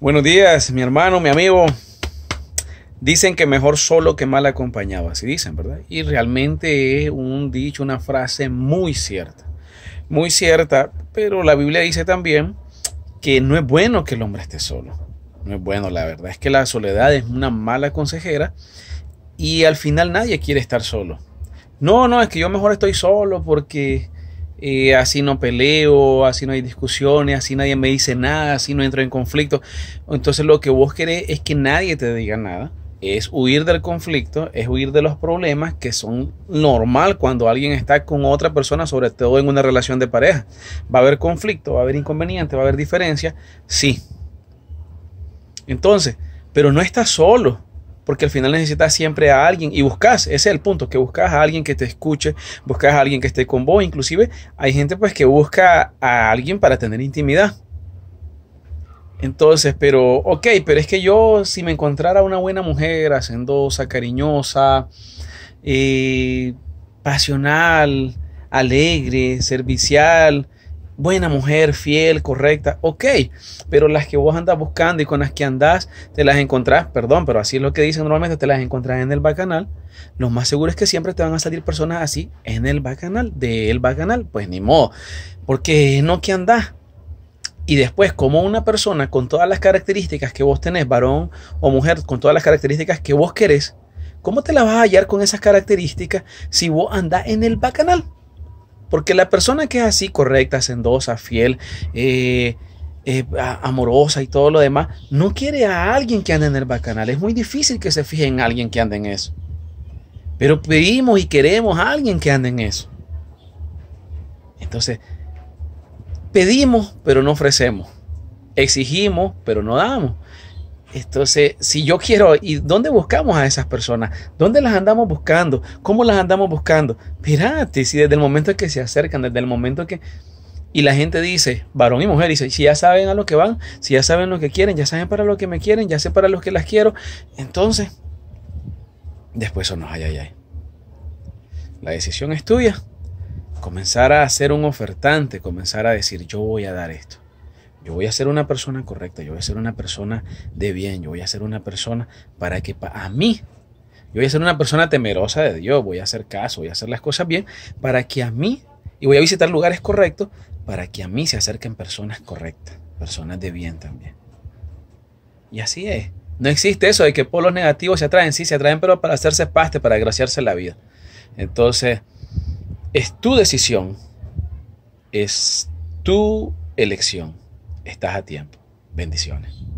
Buenos días, mi hermano, mi amigo. Dicen que mejor solo que mal acompañado, así dicen, ¿verdad? Y realmente es un dicho, una frase muy cierta, muy cierta, pero la Biblia dice también que no es bueno que el hombre esté solo. No es bueno, la verdad es que la soledad es una mala consejera y al final nadie quiere estar solo. No, no, es que yo mejor estoy solo porque eh, así no peleo, así no hay discusiones, así nadie me dice nada, así no entro en conflicto. Entonces lo que vos querés es que nadie te diga nada, es huir del conflicto, es huir de los problemas que son normal cuando alguien está con otra persona, sobre todo en una relación de pareja. Va a haber conflicto, va a haber inconveniente, va a haber diferencia, sí. Entonces, pero no estás solo porque al final necesitas siempre a alguien y buscas, ese es el punto, que buscas a alguien que te escuche, buscas a alguien que esté con vos, inclusive hay gente pues que busca a alguien para tener intimidad. Entonces, pero, ok, pero es que yo si me encontrara una buena mujer, hacendosa, cariñosa, eh, pasional, alegre, servicial, buena mujer, fiel, correcta, ok, pero las que vos andas buscando y con las que andas te las encontrás, perdón, pero así es lo que dicen normalmente, te las encontrás en el bacanal, lo más seguro es que siempre te van a salir personas así en el bacanal, del bacanal, pues ni modo, porque no que andás, y después, como una persona con todas las características que vos tenés, varón o mujer, con todas las características que vos querés, ¿cómo te la vas a hallar con esas características si vos andás en el bacanal? Porque la persona que es así, correcta, sendosa, fiel, eh, eh, amorosa y todo lo demás, no quiere a alguien que ande en el bacanal. Es muy difícil que se fije en alguien que ande en eso. Pero pedimos y queremos a alguien que ande en eso. Entonces, pedimos, pero no ofrecemos. Exigimos, pero no damos. Entonces, si yo quiero, ¿y dónde buscamos a esas personas? ¿Dónde las andamos buscando? ¿Cómo las andamos buscando? Mirate, si desde el momento que se acercan, desde el momento que... Y la gente dice, varón y mujer, dice, si ya saben a lo que van, si ya saben lo que quieren, ya saben para lo que me quieren, ya sé para los que las quiero, entonces, después son ay, ay, ay. La decisión es tuya. Comenzar a hacer un ofertante, comenzar a decir, yo voy a dar esto. Yo voy a ser una persona correcta, yo voy a ser una persona de bien, yo voy a ser una persona para que a mí, yo voy a ser una persona temerosa de Dios, voy a hacer caso, voy a hacer las cosas bien para que a mí, y voy a visitar lugares correctos para que a mí se acerquen personas correctas, personas de bien también. Y así es. No existe eso de que polos negativos se atraen, sí, se atraen, pero para hacerse paste, para agraciarse la vida. Entonces, es tu decisión, es tu elección estás a tiempo. Bendiciones.